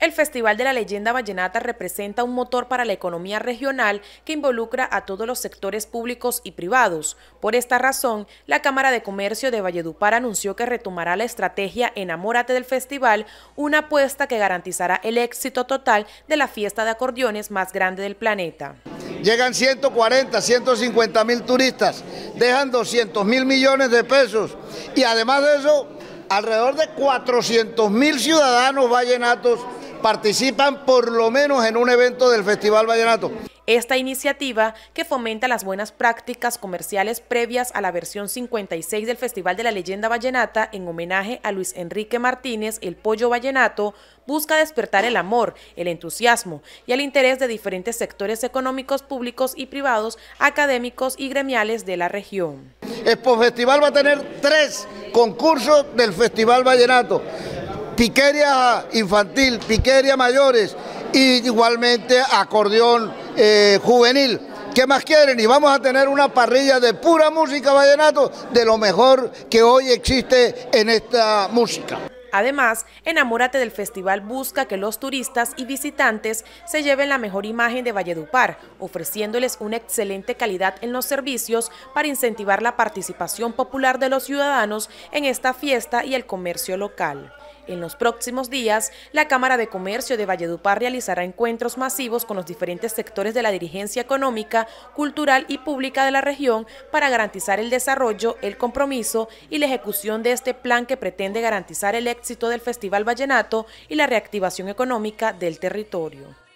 El Festival de la Leyenda Vallenata representa un motor para la economía regional que involucra a todos los sectores públicos y privados. Por esta razón, la Cámara de Comercio de Valledupar anunció que retomará la estrategia Enamórate del Festival, una apuesta que garantizará el éxito total de la fiesta de acordeones más grande del planeta. Llegan 140, 150 mil turistas, dejan 200 mil millones de pesos y además de eso, alrededor de 400 mil ciudadanos vallenatos participan por lo menos en un evento del Festival Vallenato. Esta iniciativa, que fomenta las buenas prácticas comerciales previas a la versión 56 del Festival de la Leyenda Vallenata en homenaje a Luis Enrique Martínez, el Pollo Vallenato, busca despertar el amor, el entusiasmo y el interés de diferentes sectores económicos, públicos y privados, académicos y gremiales de la región. Expo Festival va a tener tres concursos del Festival Vallenato piqueria infantil, piqueria mayores y igualmente acordeón eh, juvenil. ¿Qué más quieren? Y vamos a tener una parrilla de pura música vallenato, de lo mejor que hoy existe en esta música. Además, Enamórate del Festival busca que los turistas y visitantes se lleven la mejor imagen de Valledupar, ofreciéndoles una excelente calidad en los servicios para incentivar la participación popular de los ciudadanos en esta fiesta y el comercio local. En los próximos días, la Cámara de Comercio de Valledupar realizará encuentros masivos con los diferentes sectores de la dirigencia económica, cultural y pública de la región para garantizar el desarrollo, el compromiso y la ejecución de este plan que pretende garantizar el éxito del Festival Vallenato y la reactivación económica del territorio.